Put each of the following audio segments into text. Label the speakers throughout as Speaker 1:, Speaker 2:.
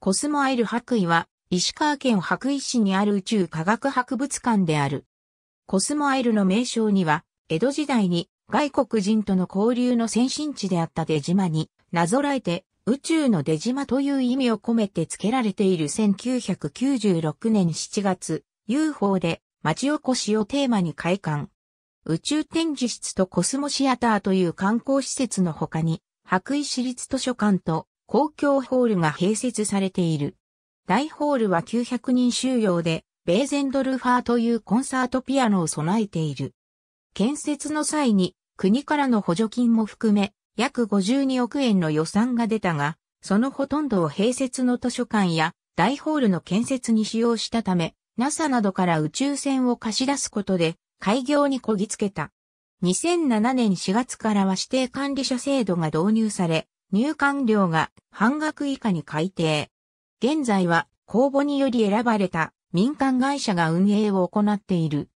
Speaker 1: コスモアイル白衣は、石川県白衣市にある宇宙科学博物館である。コスモアイルの名称には、江戸時代に外国人との交流の先進地であった出島に、なぞらえて、宇宙の出島という意味を込めて付けられている1996年7月、UFO で町おこしをテーマに開館。宇宙展示室とコスモシアターという観光施設の他に、白衣市立図書館と公共ホールが併設されている。大ホールは900人収容で、ベーゼンドルファーというコンサートピアノを備えている。建設の際に、国からの補助金も含め、約52億円の予算が出たが、そのほとんどを併設の図書館や大ホールの建設に使用したため、NASA などから宇宙船を貸し出すことで、開業にこぎつけた。2007年4月からは指定管理者制度が導入され、入館料が半額以下に改定。現在は公募により選ばれた民間会社が運営を行っている。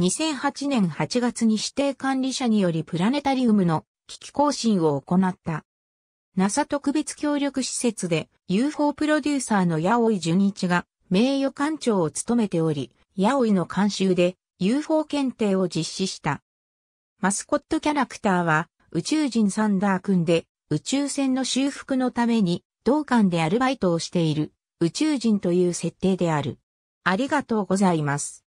Speaker 1: 2008年8月に指定管理者によりプラネタリウムの危機更新を行った。NASA 特別協力施設で UFO プロデューサーの八尾ュニ一が名誉館長を務めており、八尾イの監修で UFO 検定を実施した。マスコットキャラクターは宇宙人サンダー君で宇宙船の修復のために、同館でアルバイトをしている宇宙人という設定である。ありがとうございます。